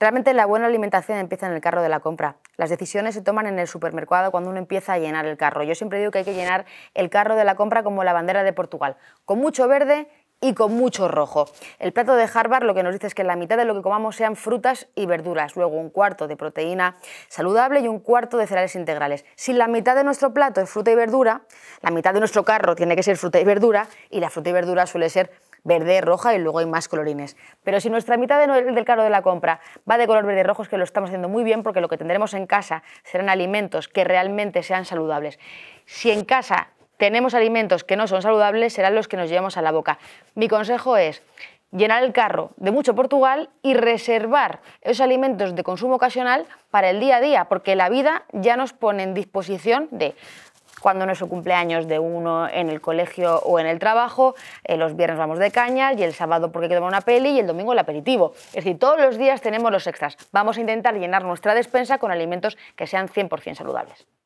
Realmente la buena alimentación empieza en el carro de la compra. Las decisiones se toman en el supermercado cuando uno empieza a llenar el carro. Yo siempre digo que hay que llenar el carro de la compra como la bandera de Portugal, con mucho verde y con mucho rojo. El plato de Harvard lo que nos dice es que la mitad de lo que comamos sean frutas y verduras, luego un cuarto de proteína saludable y un cuarto de cereales integrales. Si la mitad de nuestro plato es fruta y verdura, la mitad de nuestro carro tiene que ser fruta y verdura y la fruta y verdura suele ser verde, roja y luego hay más colorines. Pero si nuestra mitad del carro de la compra va de color verde rojo es que lo estamos haciendo muy bien porque lo que tendremos en casa serán alimentos que realmente sean saludables. Si en casa tenemos alimentos que no son saludables serán los que nos llevamos a la boca. Mi consejo es llenar el carro de mucho Portugal y reservar esos alimentos de consumo ocasional para el día a día, porque la vida ya nos pone en disposición de cuando no es su cumpleaños de uno en el colegio o en el trabajo, eh, los viernes vamos de caña y el sábado porque hay una peli y el domingo el aperitivo. Es decir, todos los días tenemos los extras. Vamos a intentar llenar nuestra despensa con alimentos que sean 100% saludables.